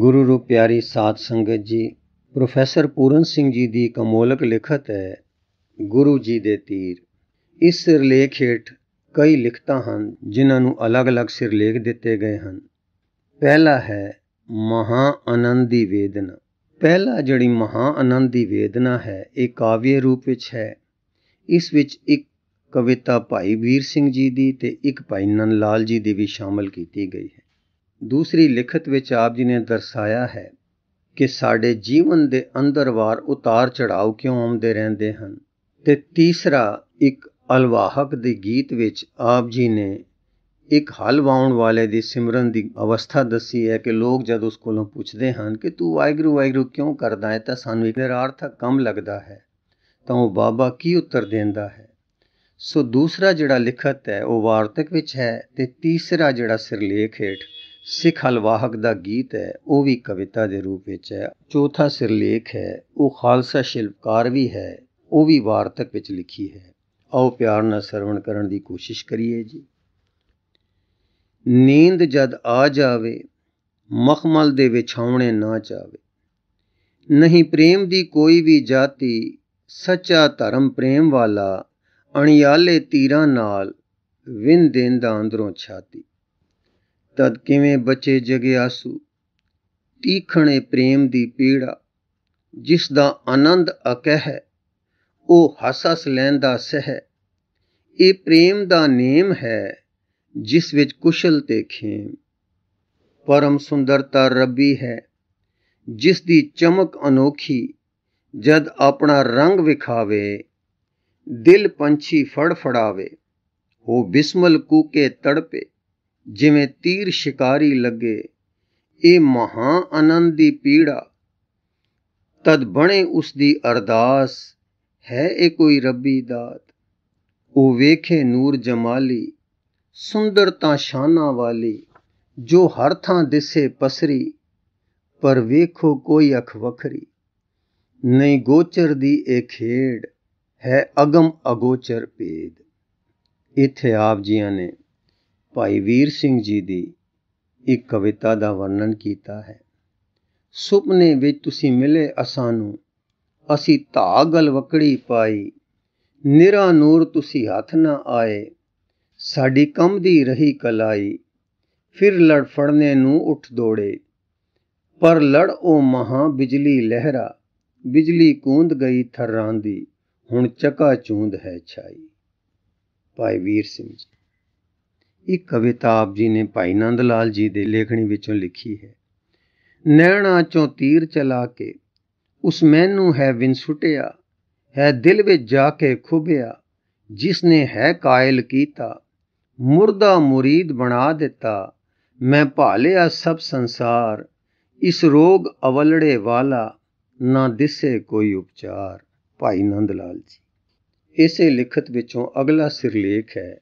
ਗੁਰੂ ਰੂਪ ਪਿਆਰੀ ਸਾਧ ਸੰਗਤ ਜੀ ਪ੍ਰੋਫੈਸਰ ਪੂਰਨ ਸਿੰਘ ਜੀ ਦੀ ਇੱਕ ਲਿਖਤ ਹੈ ਗੁਰੂ ਜੀ ਦੇ ਤੀਰ ਇਸ ਸਿਰਲੇਖ ਹੇਠ ਕਈ ਲਿਖਤਾਂ ਹਨ ਜਿਨ੍ਹਾਂ ਨੂੰ ਅਲੱਗ-ਅਲੱਗ ਸਿਰਲੇਖ ਦਿੱਤੇ ਗਏ ਹਨ ਪਹਿਲਾ ਹੈ ਮਹਾ ਆਨੰਦ ਦੀ ਵੇਦਨਾ ਪਹਿਲਾ ਜਿਹੜੀ ਮਹਾ ਆਨੰਦ ਦੀ ਵੇਦਨਾ ਹੈ ਇਹ ਕਾਵਿ ਰੂਪ ਵਿੱਚ ਹੈ ਇਸ ਵਿੱਚ ਇੱਕ ਕਵਿਤਾ ਭਾਈ ਵੀਰ ਸਿੰਘ ਜੀ ਦੀ ਤੇ ਇੱਕ ਭਾਈ ਨੰਨ ਲਾਲ ਜੀ ਦੀ ਵੀ ਸ਼ਾਮਲ ਕੀਤੀ ਗਈ ਹੈ ਦੂਸਰੀ ਲਿਖਤ ਵਿੱਚ ਆਪ ਜੀ ਨੇ ਦਰਸਾਇਆ ਹੈ ਕਿ ਸਾਡੇ ਜੀਵਨ ਦੇ ਅੰਦਰ ਵਾਰ ਉਤਾਰ ਚੜਾਉ ਕਿਉਂ ਆਉਂਦੇ ਰਹਿੰਦੇ ਹਨ ਤੇ ਤੀਸਰਾ ਇੱਕ ਅਲਵਾਹਕ ਦੇ ਗੀਤ ਵਿੱਚ ਆਪ ਜੀ ਨੇ ਇੱਕ ਹਲ ਵਾਉਣ ਵਾਲੇ ਦੀ ਸਿਮਰਨ ਦੀ ਅਵਸਥਾ ਦੱਸੀ ਹੈ ਕਿ ਲੋਕ ਜਦ ਉਸ ਕੋਲੋਂ ਪੁੱਛਦੇ ਹਨ ਕਿ ਤੂੰ ਵਾਇਗਰੂ ਵਾਇਗਰੂ ਕਿਉਂ ਕਰਦਾ ਹੈ ਤਾਂ ਸਾਨੂੰ ਇੱਕ ਨਿਰਾਰਥਕ ਕੰਮ ਲੱਗਦਾ ਹੈ ਤਾਂ ਉਹ ਬਾਬਾ ਕੀ ਉੱਤਰ ਦਿੰਦਾ ਹੈ ਸੋ ਦੂਸਰਾ ਜਿਹੜਾ ਲਿਖਤ ਹੈ ਉਹ ਵਾਰਤਕ ਵਿੱਚ ਹੈ ਤੇ ਤੀਸਰਾ ਜਿਹੜਾ ਸਿਰਲੇਖ ਹੇਠ ਸਿੱਖ ਹਲਵਾਹਕ ਦਾ ਗੀਤ ਹੈ ਉਹ ਵੀ ਕਵਿਤਾ ਦੇ ਰੂਪ ਵਿੱਚ ਹੈ ਚੌਥਾ ਸਿਰਲੇਖ ਹੈ ਉਹ ਖਾਲਸਾ ਸ਼ਿਲਪਕਾਰ ਵੀ ਹੈ ਉਹ ਵੀ ਵਾਰਤਕ ਵਿੱਚ ਲਿਖੀ ਹੈ ਆਓ ਪਿਆਰ ਨਾਲ ਸਰਵਣ ਕਰਨ ਦੀ ਕੋਸ਼ਿਸ਼ ਕਰੀਏ ਜੀ ਨੀਂਦ ਜਦ ਆ ਜਾਵੇ ਮਖਮਲ ਦੇ ਵਿਛਾਉਣੇ ਨਾ ਚਾਵੇ ਨਹੀਂ ਪ੍ਰੇਮ ਦੀ ਕੋਈ ਵੀ ਜਾਤੀ ਸੱਚਾ ਧਰਮ ਪ੍ਰੇਮ ਵਾਲਾ ਅਣਿਆਲੇ ਤੀਰਾਂ ਨਾਲ ਵਿੰਦ ਦੇਂਦਾ ਅੰਦਰੋਂ ਛਾਤੀ ਤਦ ਕਿਵੇਂ ਬਚੇ ਜਗਿਆਸੂ ਤੀਖਣੇ ਪ੍ਰੇਮ ਦੀ ਪੀੜਾ ਜਿਸ ਦਾ ਆਨੰਦ ਅਕਹਿ ਹੈ ਉਹ ਹੱਸ ਹੱਸ ਲੈਂਦਾ ਸਹਿ ਇਹ ਪ੍ਰੇਮ ਦਾ ਨੇਮ ਹੈ ਜਿਸ ਵਿੱਚ ਕੁਸ਼ਲ ਤੇ ਖੇਮ ਪਰਮ ਸੁੰਦਰਤਾ ਰੱਬੀ ਹੈ ਜਿਸ ਦੀ ਚਮਕ ਅਨੋਖੀ ਜਦ ਆਪਣਾ ਰੰਗ ਵਿਖਾਵੇ ਦਿਲ ਪੰਛੀ ਫੜਫੜਾਵੇ ਉਹ ਬਿਸਮਲ ਕੂਕੇ ਤੜਪੇ ਜਿਵੇਂ ਤੀਰ ਸ਼ਿਕਾਰੀ ਲੱਗੇ ਇਹ ਮਹਾ ਆਨੰਦ ਦੀ ਪੀੜਾ ਤਦ ਬਣੇ ਉਸ ਦੀ ਅਰਦਾਸ ਹੈ ਇਹ ਕੋਈ ਰੱਬੀ ਦਾਤ ਉਹ ਵੇਖੇ ਨੂਰ ਜਮਾਲੀ ਸੁੰਦਰਤਾ ਸ਼ਾਨਾ ਵਾਲੀ ਜੋ ਹਰ ਥਾਂ ਦਿਸੇ ਪਸਰੀ ਪਰ ਵੇਖੋ ਕੋਈ ਅੱਖ ਵਖਰੀ ਨਹੀਂ ਗੋਚਰ ਦੀ ਇਹ ਖੇਡ ਹੈ ਅਗਮ ਅਗੋਚਰ ਪੇਦ ਇਥੇ ਆਪ ਜੀਆਂ ਨੇ ਭਾਈ ਵੀਰ ਸਿੰਘ ਜੀ ਦੀ ਇੱਕ ਕਵਿਤਾ ਦਾ ਵਰਣਨ ਕੀਤਾ ਹੈ ਸੁਪਨੇ ਵਿੱਚ ਤੁਸੀਂ ਮਿਲੇ ਅਸਾਂ ਨੂੰ ਅਸੀਂ ਧਾਗਲ ਵਕੜੀ ਪਾਈ ਨਿਰਾ ਨੂਰ ਤੁਸੀਂ ਹੱਥ ਨਾ ਆਏ ਸਾਡੀ ਕੰਮ ਦੀ ਰਹੀ ਕਲਾਈ ਫਿਰ ਲੜ ਫੜਨੇ ਨੂੰ ਉੱਠ ਦੋੜੇ ਪਰ ਲੜ ਉਹ ਮਹਾ ਬਿਜਲੀ ਲਹਿਰਾ ਬਿਜਲੀ ਕੂੰਦ ਗਈ ਥਰਾਂ ਦੀ ਹੁਣ ਚੱਕਾ ਚੂੰਦ ਹੈ ਛਾਈ ਭਾਈ ਵੀਰ ਸਿੰਘ ਜੀ ਇਹ ਕਵਿਤਾ ਆਪ ਜੀ ਨੇ ਭਾਈ ਨੰਦ ਲਾਲ ਜੀ ਦੇ ਲੇਖਣੀ ਵਿੱਚੋਂ ਲਿਖੀ ਹੈ ਨੈਣਾ ਚੋਂ ਤੀਰ ਚਲਾ ਕੇ ਉਸ ਮੈਨੂੰ ਹੈ ਵਿਨ ਸੁਟਿਆ ਹੈ ਦਿਲ ਵਿੱਚ ਜਾ ਕੇ ਖੁਬਿਆ ਜਿਸ ਨੇ ਹੈ ਕਾਇਲ ਕੀਤਾ ਮੁਰਦਾ ਮੁਰੀਦ ਬਣਾ ਦਿੱਤਾ ਮੈਂ ਭਾਲਿਆ ਸਭ ਸੰਸਾਰ ਇਸ ਰੋਗ ਅਵਲੜੇ ਵਾਲਾ ਨਾ ਦਿਸੇ ਕੋਈ ਉਪਚਾਰ ਭਾਈ ਨੰਦ ਲਾਲ ਜੀ ਇਸੇ ਲਿਖਤ ਵਿੱਚੋਂ ਅਗਲਾ ਸਿਰਲੇਖ ਹੈ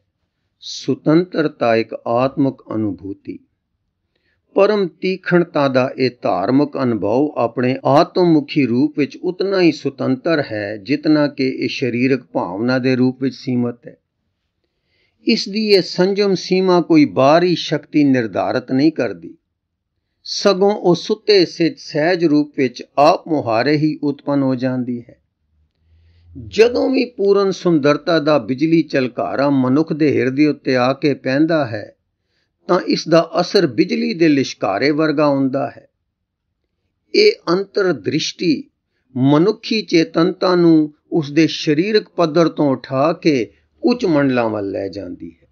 ਸੁਤੰਤਰਤਾ ਇੱਕ ਆਤਮਿਕ ਅਨੁਭੂਤੀ ਪਰਮ ਤੀਖਣਤਾ ਦਾ ਇਹ ਧਾਰਮਿਕ ਅਨੁਭਵ ਆਪਣੇ ਆਤਮਮੁਖੀ ਰੂਪ ਵਿੱਚ ਉਤਨਾ ਹੀ ਸੁਤੰਤਰ ਹੈ ਜਿਤਨਾ ਕਿ ਇਹ ਸਰੀਰਕ ਭਾਵਨਾ ਦੇ ਰੂਪ ਵਿੱਚ ਸੀਮਤ ਹੈ ਇਸ ਦੀ ਇਹ ਸੰਜਮ ਸੀਮਾ ਕੋਈ ਬਾਹਰੀ ਸ਼ਕਤੀ ਨਿਰਧਾਰਤ ਨਹੀਂ ਕਰਦੀ ਸਗੋਂ ਉਹ ਸੁੱਤੇ ਸਹਿਜ ਰੂਪ ਵਿੱਚ ਆਪ ਮੁਹਾਰੇ ਹੀ ਉਤਪਨ ਹੋ ਜਾਂਦੀ ਹੈ ਜਦੋਂ ਵੀ ਪੂਰਨ ਸੁੰਦਰਤਾ ਦਾ ਬਿਜਲੀ ਚਲਕਾਰਾ ਮਨੁੱਖ ਦੇ ਹਿਰਦੇ ਉੱਤੇ ਆ ਕੇ ਪੈਂਦਾ ਹੈ ਤਾਂ ਇਸ ਦਾ ਅਸਰ ਬਿਜਲੀ ਦੇ ਲਿਸ਼ਕਾਰੇ ਵਰਗਾ ਹੁੰਦਾ ਹੈ ਇਹ ਅੰਤਰ ਦ੍ਰਿਸ਼ਟੀ ਮਨੁੱਖੀ ਚੇਤਨਤਾ ਨੂੰ ਉਸ ਦੇ ਸਰੀਰਕ ਪੱਧਰ ਤੋਂ ਉਠਾ ਕੇ ਉੱਚ ਮੰਡਲਾਂ ਵੱਲ ਲੈ ਜਾਂਦੀ ਹੈ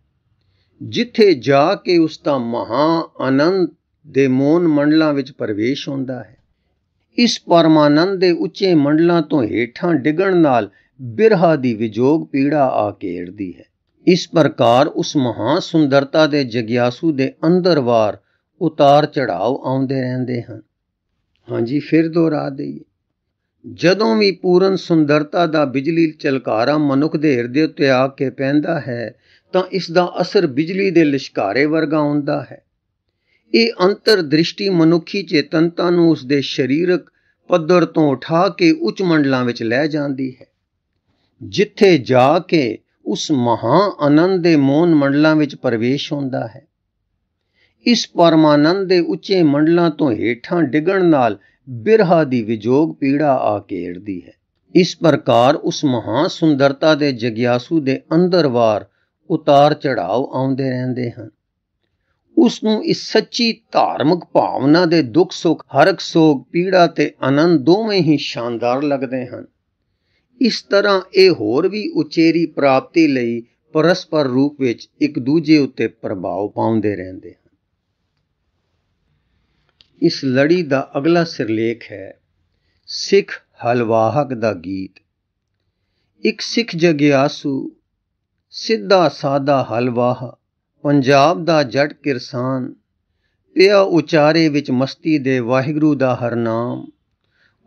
ਜਿੱਥੇ ਜਾ ਕੇ ਉਸ ਦਾ ਮਹਾ ਅਨੰਤ ਦੇ ਮੋਨ ਮੰਡਲਾਂ ਵਿੱਚ ਪ੍ਰਵੇਸ਼ ਹੁੰਦਾ ਹੈ ਇਸ ਪਰਮਾਨੰਦ ਦੇ ਉੱਚੇ ਮੰਡਲਾਂ ਤੋਂ ਹੇਠਾਂ ਡਿੱਗਣ ਨਾਲ ਬਿਰਹਾ ਦੀ ਵਿਜੋਗ ਪੀੜਾ ਆ ਘੇਰਦੀ ਹੈ ਇਸ ਪ੍ਰਕਾਰ ਉਸ ਮਹਾ ਸੁੰਦਰਤਾ ਦੇ ਜਗਿਆਸੂ ਦੇ ਅੰਦਰਵਾਰ ਉਤਾਰ ਚੜਾਵ ਆਉਂਦੇ ਰਹਿੰਦੇ ਹਨ ਹਾਂਜੀ ਫਿਰ ਦੁਹਰਾ ਦਈਏ ਜਦੋਂ ਵੀ ਪੂਰਨ ਸੁੰਦਰਤਾ ਦਾ ਬਿਜਲੀ ਚਲਕਾਰਾ ਮਨੁੱਖ ਦੇ ਹਿਰਦੇ ਉੱਤੇ ਆ ਕੇ ਪੈਂਦਾ ਹੈ ਤਾਂ ਇਸ ਦਾ ਅਸਰ ਬਿਜਲੀ ਦੇ ਲਿਸ਼ਕਾਰੇ ਵਰਗਾ ਹੁੰਦਾ ਹੈ ਇਹ ਅੰਤਰਦ੍ਰਿਸ਼ਟੀ ਮਨੁੱਖੀ ਚੇਤਨਤਾ ਨੂੰ ਉਸ ਦੇ ਸਰੀਰਕ ਪੱਧਰ ਤੋਂ ਉਠਾ ਕੇ ਉੱਚ ਮੰਡਲਾਂ ਵਿੱਚ ਲੈ ਜਾਂਦੀ ਹੈ ਜਿੱਥੇ ਜਾ ਕੇ ਉਸ ਮਹਾ ਆਨੰਦ ਦੇ ਮੋਨ ਮੰਡਲਾਂ ਵਿੱਚ ਪ੍ਰਵੇਸ਼ ਹੁੰਦਾ ਹੈ ਇਸ ਪਰਮਾਨੰਦ ਦੇ ਉੱਚੇ ਮੰਡਲਾਂ ਤੋਂ ਹੇਠਾਂ ਡਿੱਗਣ ਨਾਲ ਬਿਰਹਾ ਦੀ ਵਿਜੋਗ ਪੀੜਾ ਆ ਘੇਰਦੀ ਹੈ ਇਸ ਪ੍ਰਕਾਰ ਉਸ ਮਹਾ ਸੁੰਦਰਤਾ ਦੇ ਜਗਿਆਸੂ ਦੇ ਅੰਦਰ ਵਾਰ ਉਤਾਰ ਚੜਾਵ ਆਉਂਦੇ ਰਹਿੰਦੇ ਹਨ ਉਸ ਨੂੰ ਇਸ ਸੱਚੀ ਧਾਰਮਿਕ ਭਾਵਨਾ ਦੇ ਦੁੱਖ ਸੁੱਖ ਹਰਕ ਸੋਗ ਪੀੜਾ ਤੇ ਆਨੰਦ ਦੋਵੇਂ ਹੀ ਸ਼ਾਨਦਾਰ ਲੱਗਦੇ ਹਨ ਇਸ ਤਰ੍ਹਾਂ ਇਹ ਹੋਰ ਵੀ ਉਚੇਰੀ ਪ੍ਰਾਪਤੀ ਲਈ ਪਰਸਪਰ ਰੂਪ ਵਿੱਚ ਇੱਕ ਦੂਜੇ ਉੱਤੇ ਪ੍ਰਭਾਵ ਪਾਉਂਦੇ ਰਹਿੰਦੇ ਹਨ ਇਸ ਲੜੀ ਦਾ ਅਗਲਾ ਸਿਰਲੇਖ ਹੈ ਸਿੱਖ ਹਲਵਾਹਕ ਦਾ ਗੀਤ ਇੱਕ ਸਿੱਖ ਜਗਿਆਸੂ ਸਿੱਧਾ ਸਾਦਾ ਹਲਵਾਹਾ ਪੰਜਾਬ ਦਾ ਜੱਟ ਕਿਰਸਾਨ ਪਿਆ ਉਚਾਰੇ ਵਿੱਚ ਮਸਤੀ ਦੇ ਵਾਹਿਗੁਰੂ ਦਾ ਹਰਨਾਮ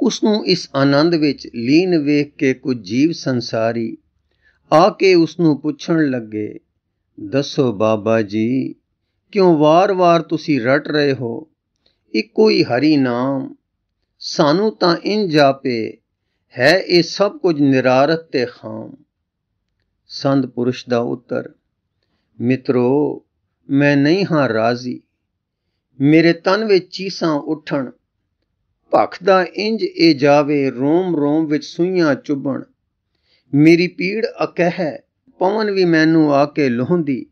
ਉਸ ਨੂੰ ਇਸ ਆਨੰਦ ਵਿੱਚ ਲੀਨ ਵੇਖ ਕੇ ਕੁਝ ਜੀਵ ਸੰਸਾਰੀ ਆ ਕੇ ਉਸ ਨੂੰ ਪੁੱਛਣ ਲੱਗੇ ਦੱਸੋ ਬਾਬਾ ਜੀ ਕਿਉਂ ਵਾਰ-ਵਾਰ ਤੁਸੀਂ ਰਟ ਰਹੇ ਹੋ ਇੱਕੋ ਹੀ ਹਰੀ ਨਾਮ ਸਾਨੂੰ ਤਾਂ ਇੰਜ ਜਾਪੇ ਹੈ ਇਹ ਸਭ ਕੁਝ ਨਿਰਾਰਤ ਤੇ ਖਾਮ ਸੰਤ ਪੁਰਸ਼ ਦਾ ਉੱਤਰ ਮਿੱਤਰੋ ਮੈਂ ਨਹੀਂ ਹਾਂ ਰਾਜ਼ੀ ਮੇਰੇ ਤਨ ਵਿੱਚ ਚੀਸਾਂ ਉੱਠਣ ਭਖ ਦਾ ਇੰਜ ਇਹ ਜਾਵੇ ਰੋਮ ਰੋਮ ਵਿੱਚ ਸੂਈਆਂ ਚੁੱਭਣ ਮੇਰੀ ਪੀੜ ਅਕਹਿ ਪਵਨ ਵੀ ਮੈਨੂੰ ਆ ਕੇ ਲਹੁੰਦੀ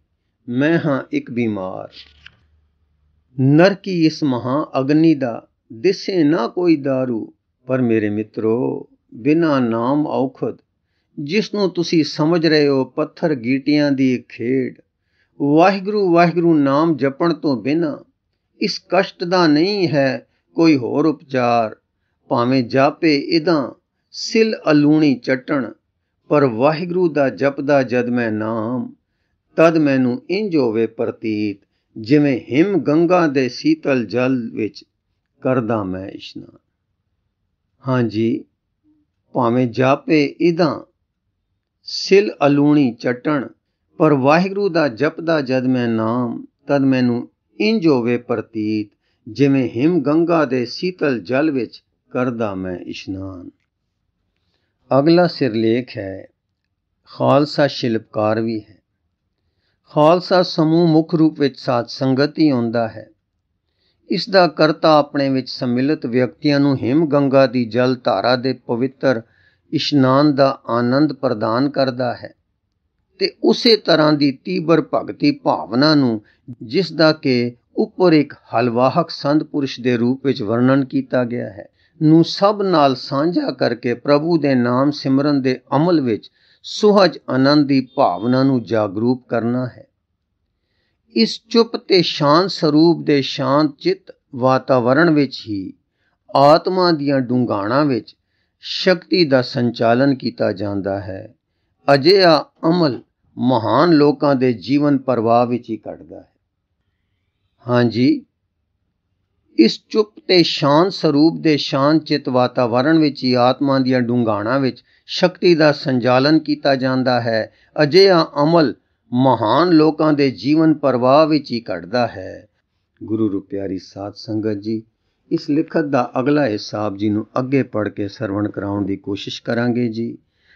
ਮੈਂ ਹਾਂ ਇੱਕ ਬਿਮਾਰ ਨਰ ਕੀ ਇਸ ਮਹਾ ਅਗਨੀ ਦਾ ਦਿਸੇ ਨਾ ਕੋਈ दारू ਪਰ ਮੇਰੇ ਮਿੱਤਰੋ ਬਿਨਾ ਨਾਮ ਔਖਦ ਜਿਸ ਨੂੰ ਤੁਸੀਂ ਸਮਝ ਰਹੇ ਹੋ ਪੱਥਰ ਗੀਟੀਆਂ ਦੀ ਖੇਡ ਵਾਹਿਗੁਰੂ ਵਾਹਿਗੁਰੂ ਨਾਮ ਜਪਣ ਤੋਂ ਬਿਨਾ ਇਸ ਕਸ਼ਟ ਦਾ ਨਹੀਂ ਹੈ ਕੋਈ ਹੋਰ ਉਪਚਾਰ ਭਾਵੇਂ ਜਾਪੇ ਇਦਾਂ ਸਿਲ ਅਲੂਣੀ ਚਟਣ ਪਰ ਵਾਹਿਗੁਰੂ ਦਾ ਜਪਦਾ ਜਦ ਮੈਂ ਨਾਮ ਤਦ ਮੈਨੂੰ ਇੰਜ ਹੋਵੇ ਪ੍ਰਤੀਤ ਜਿਵੇਂ ਹਿਮ ਗੰਗਾ ਦੇ ਸੀਤਲ ਜਲ ਵਿੱਚ ਕਰਦਾ ਮੈਂ ਇਸ਼ਨਾਨ ਹਾਂਜੀ ਭਾਵੇਂ ਜਾਪੇ ਇਦਾਂ ਸਿਲ ਅਲੂਣੀ ਚਟਣ ਪਰ ਵਾਹਿਗੁਰੂ ਦਾ ਜਪਦਾ ਜਦ ਮੈਂ ਨਾਮ ਤਦ ਮੈਨੂੰ ਇੰਜ ਹੋਵੇ ਪ੍ਰਤੀਤ ਜਿਵੇਂ ਹਿਮ ਗੰਗਾ ਦੇ ਸੀਤਲ ਜਲ ਵਿੱਚ ਕਰਦਾ ਮੈਂ ਇਸ਼ਨਾਨ ਅਗਲਾ ਸਿਰਲੇਖ ਹੈ ਖਾਲਸਾ ਸ਼ਿਲਪਕਾਰ ਵੀ ਹੈ ਖਾਲਸਾ ਸਮੂਹ ਮੁੱਖ ਰੂਪ ਵਿੱਚ ਸਾਧ ਸੰਗਤ ਹੀ ਹੁੰਦਾ ਹੈ ਇਸ ਦਾ ਕਰਤਾ ਆਪਣੇ ਵਿੱਚ ਸਮਿਲਿਤ ਵਿਅਕਤੀਆਂ ਨੂੰ ਹਿਮ ਗੰਗਾ ਦੀ ਜਲ ਧਾਰਾ ਦੇ ਪਵਿੱਤਰ ਇਸ਼ਨਾਨ ਦਾ ਆਨੰਦ ਪ੍ਰਦਾਨ ਕਰਦਾ ਹੈ ਤੇ ਉਸੇ ਤਰ੍ਹਾਂ ਦੀ ਤੀਬਰ ਭਗਤੀ ਭਾਵਨਾ ਨੂੰ ਜਿਸ ਦਾ ਕਿ ਉੱਪਰ ਇੱਕ ਹਲਵਾਹਕ ਸੰਤ ਪੁਰਸ਼ ਦੇ ਰੂਪ ਵਿੱਚ ਵਰਣਨ ਕੀਤਾ ਗਿਆ ਹੈ ਨੂੰ ਸਭ ਨਾਲ ਸਾਂਝਾ ਕਰਕੇ ਪ੍ਰਭੂ ਦੇ ਨਾਮ ਸਿਮਰਨ ਦੇ ਅਮਲ ਵਿੱਚ ਸੁਹਜ ਆਨੰਦ ਦੀ ਭਾਵਨਾ ਨੂੰ ਜਾਗਰੂਕ ਕਰਨਾ ਹੈ ਇਸ ਚੁੱਪ ਤੇ ਸ਼ਾਂਤ ਸਰੂਪ ਦੇ ਸ਼ਾਂਤ ਚਿੱਤ ਵਾਤਾਵਰਣ ਵਿੱਚ ਹੀ ਆਤਮਾ ਦੀਆਂ ਡੂੰਘਾਣਾ ਵਿੱਚ ਸ਼ਕਤੀ ਦਾ ਸੰਚਾਲਨ ਕੀਤਾ ਜਾਂਦਾ ਹੈ ਅਜਿਹਾ ਅਮਲ ਮਹਾਨ ਲੋਕਾਂ ਦੇ ਜੀਵਨ ਪ੍ਰਵਾਹ ਵਿੱਚ ਹੀ ਘਟਦਾ ਹੈ ਹਾਂਜੀ ਇਸ ਚੁੱਪ ਤੇ ਸ਼ਾਂਤ ਸਰੂਪ ਦੇ ਸ਼ਾਂਤ ਚਿਤ ਵਾਤਾਵਰਣ ਵਿੱਚ ਹੀ ਆਤਮਾ ਦੀਆਂ ਡੂੰਘਾਣਾ ਵਿੱਚ ਸ਼ਕਤੀ ਦਾ ਸੰਜਾਲਨ ਕੀਤਾ ਜਾਂਦਾ ਹੈ ਅਜਿਹਾ ਅਮਲ ਮਹਾਨ ਲੋਕਾਂ ਦੇ ਜੀਵਨ ਪ੍ਰਵਾਹ ਵਿੱਚ ਹੀ ਘਟਦਾ ਹੈ ਗੁਰੂ ਰੂਪਿਆਰੀ ਸਾਧ ਸੰਗਤ ਜੀ ਇਸ ਲਿਖਤ ਦਾ ਅਗਲਾ ਹਿੱਸਾ ਆਪ ਜੀ ਨੂੰ ਅੱਗੇ ਪੜ੍ਹ ਕੇ ਸਰਵਣ ਕਰਾਉਣ ਦੀ ਕੋਸ਼ਿਸ਼ ਕਰਾਂਗੇ ਜੀ